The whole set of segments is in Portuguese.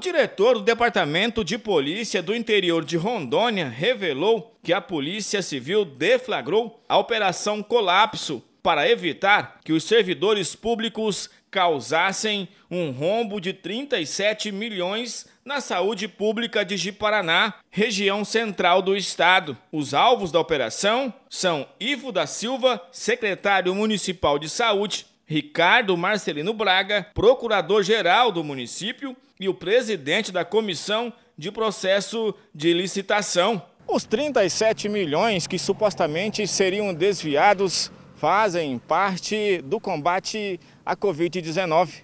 diretor do Departamento de Polícia do Interior de Rondônia revelou que a Polícia Civil deflagrou a Operação Colapso para evitar que os servidores públicos causassem um rombo de 37 milhões na saúde pública de Jiparaná, região central do estado. Os alvos da operação são Ivo da Silva, secretário municipal de saúde, Ricardo Marcelino Braga, procurador-geral do município e o presidente da comissão de processo de licitação. Os 37 milhões que supostamente seriam desviados fazem parte do combate à Covid-19.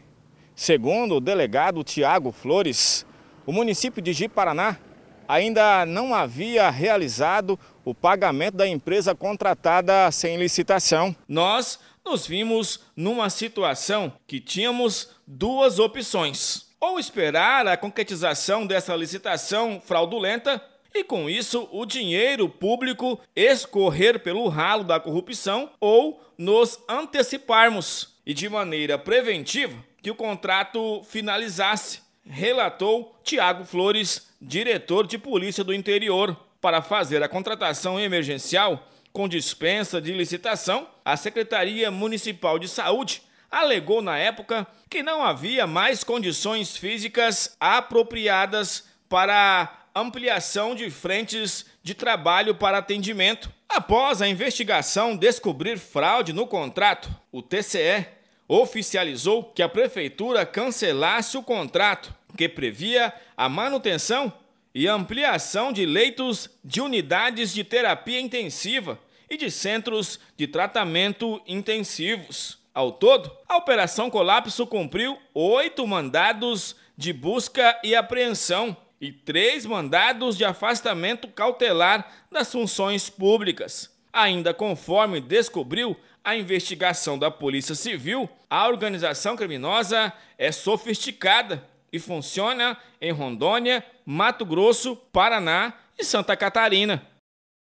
Segundo o delegado Tiago Flores, o município de Ji Paraná ainda não havia realizado o pagamento da empresa contratada sem licitação. Nós nos vimos numa situação que tínhamos duas opções: ou esperar a concretização dessa licitação fraudulenta e com isso o dinheiro público escorrer pelo ralo da corrupção ou nos anteciparmos e de maneira preventiva que o contrato finalizasse relatou Tiago Flores, diretor de Polícia do Interior. Para fazer a contratação emergencial com dispensa de licitação, a Secretaria Municipal de Saúde alegou na época que não havia mais condições físicas apropriadas para ampliação de frentes de trabalho para atendimento. Após a investigação descobrir fraude no contrato, o TCE oficializou que a prefeitura cancelasse o contrato que previa a manutenção e ampliação de leitos de unidades de terapia intensiva e de centros de tratamento intensivos. Ao todo, a Operação Colapso cumpriu oito mandados de busca e apreensão e três mandados de afastamento cautelar das funções públicas. Ainda conforme descobriu a investigação da Polícia Civil, a organização criminosa é sofisticada e funciona em Rondônia, Mato Grosso, Paraná e Santa Catarina.